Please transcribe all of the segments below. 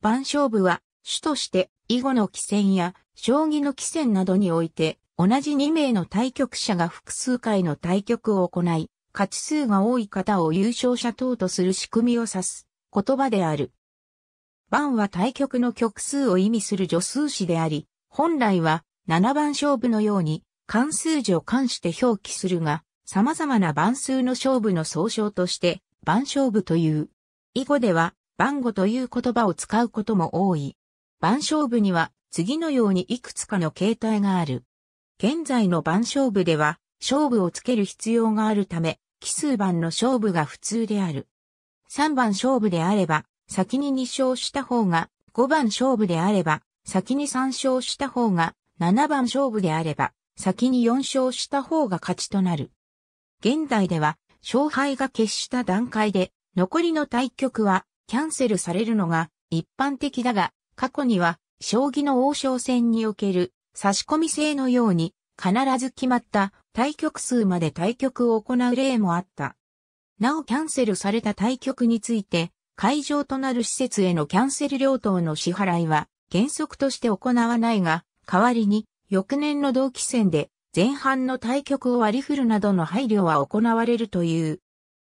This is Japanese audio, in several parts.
番勝負は、主として、囲碁の棋戦や、将棋の棋戦などにおいて、同じ2名の対局者が複数回の対局を行い、勝ち数が多い方を優勝者等とする仕組みを指す、言葉である。番は対局の局数を意味する序数詞であり、本来は七番勝負のように関数字を関して表記するが、様々な番数の勝負の総称として番勝負という。囲碁では番号という言葉を使うことも多い。番勝負には次のようにいくつかの形態がある。現在の番勝負では勝負をつける必要があるため、奇数番の勝負が普通である。3番勝負であれば、先に2勝した方が、5番勝負であれば、先に3勝した方が、7番勝負であれば、先に4勝した方が勝ちとなる。現代では、勝敗が決した段階で、残りの対局はキャンセルされるのが一般的だが、過去には将棋の王将戦における差し込み制のように必ず決まった対局数まで対局を行う例もあった。なおキャンセルされた対局について、会場となる施設へのキャンセル料等の支払いは原則として行わないが、代わりに翌年の同期戦で前半の対局を割り振るなどの配慮は行われるという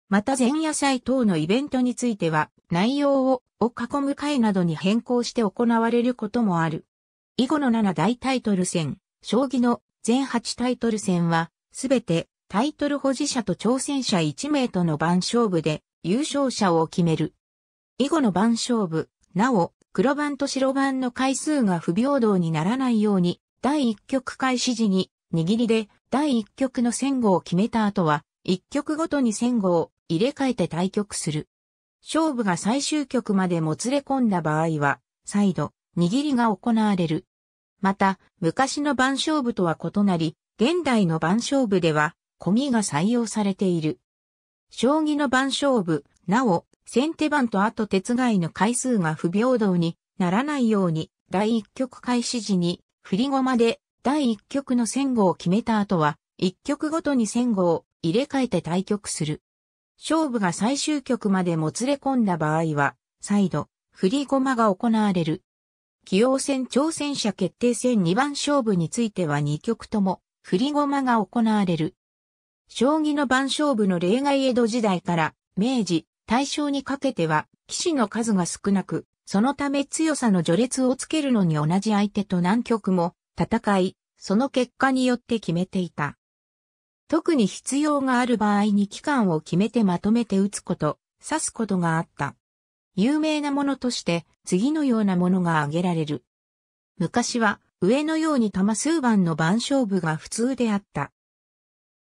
また前夜祭等のイベントについては、内容を、を囲む会などに変更して行われることもある。以後の7大タイトル戦、将棋の全8タイトル戦は、すべてタイトル保持者と挑戦者1名との番勝負で優勝者を決める。以後の番勝負、なお、黒番と白番の回数が不平等にならないように、第1局開始時に、握りで第1局の戦後を決めた後は、一局ごとに戦後を入れ替えて対局する。勝負が最終局までもつれ込んだ場合は、再度、握りが行われる。また、昔の番勝負とは異なり、現代の番勝負では、込みが採用されている。将棋の番勝負、なお、先手番と後手つがいの回数が不平等にならないように、第一局開始時に、振り駒で第一局の戦後を決めた後は、一局ごとに戦後を入れ替えて対局する。勝負が最終局までもつれ込んだ場合は、再度、振り駒が行われる。棋王戦挑戦者決定戦2番勝負については2局とも、振り駒が行われる。将棋の番勝負の例外江戸時代から、明治、大正にかけては、騎士の数が少なく、そのため強さの序列をつけるのに同じ相手と何局も戦い、その結果によって決めていた。特に必要がある場合に期間を決めてまとめて打つこと、指すことがあった。有名なものとして次のようなものが挙げられる。昔は上のように玉数番の番勝負が普通であった。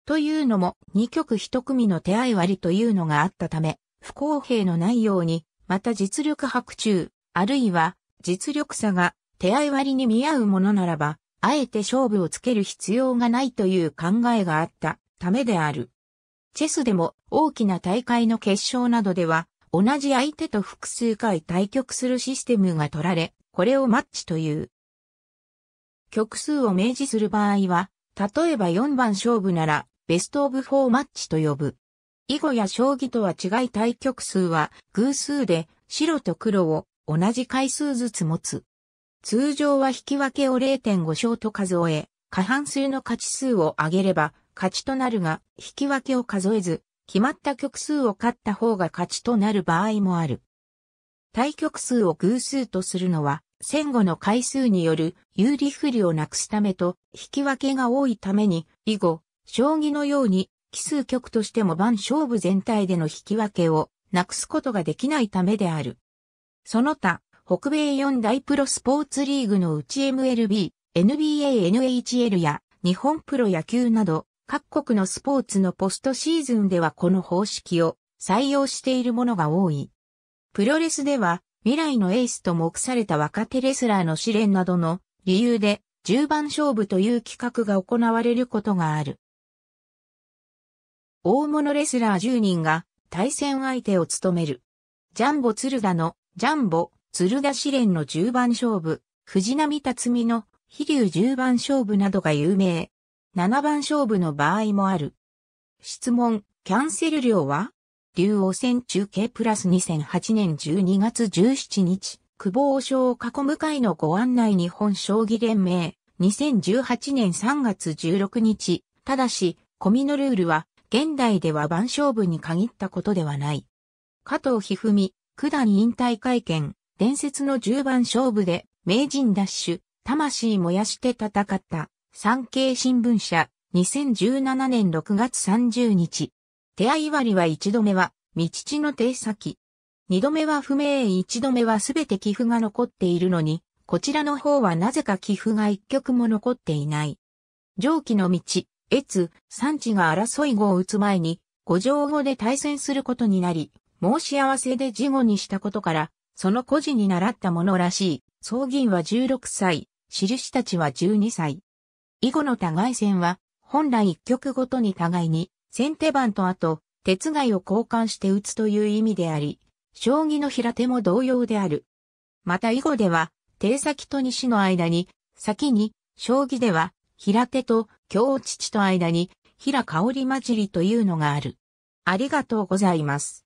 というのも2曲1組の手合割というのがあったため、不公平のないように、また実力白昼、あるいは実力差が手合割に見合うものならば、あえて勝負をつける必要がないという考えがあったためである。チェスでも大きな大会の決勝などでは、同じ相手と複数回対局するシステムが取られ、これをマッチという。曲数を明示する場合は、例えば4番勝負なら、ベストオブ4マッチと呼ぶ。囲碁や将棋とは違い対局数は偶数で、白と黒を同じ回数ずつ持つ。通常は引き分けを0.5勝と数え、過半数の勝ち数を上げれば勝ちとなるが、引き分けを数えず、決まった局数を勝った方が勝ちとなる場合もある。対局数を偶数とするのは、戦後の回数による有利不利をなくすためと、引き分けが多いために、以後、将棋のように、奇数局としても番勝負全体での引き分けをなくすことができないためである。その他、北米四大プロスポーツリーグのうち MLB、NBA、NHL や日本プロ野球など各国のスポーツのポストシーズンではこの方式を採用しているものが多い。プロレスでは未来のエースと目された若手レスラーの試練などの理由で10番勝負という企画が行われることがある。大物レスラー10人が対戦相手を務める。ジャンボ鶴田のジャンボ鶴田試練の十番勝負、藤波辰巳の飛竜十番勝負などが有名。七番勝負の場合もある。質問、キャンセル料は竜王戦中継プラス2008年12月17日、久保王将を囲む会のご案内日本将棋連盟、2018年3月16日、ただし、コミのルールは、現代では番勝負に限ったことではない。加藤一二三、九段引退会見。伝説の10番勝負で名人奪取、魂燃やして戦った、産経新聞社、2017年6月30日。手合割は一度目は、道地の手先。二度目は不明一度目はすべて寄付が残っているのに、こちらの方はなぜか寄付が一曲も残っていない。上記の道、越、産地が争い号を打つ前に、五条語で対戦することになり、申し合わせで事後にしたことから、その孤児に習ったものらしい。葬銀は16歳、印たちは12歳。以後の互い戦は、本来一曲ごとに互いに、先手番と後、鉄外を交換して打つという意味であり、将棋の平手も同様である。また以後では、手先と西の間に、先に、将棋では、平手と京父と間に、平香り混じりというのがある。ありがとうございます。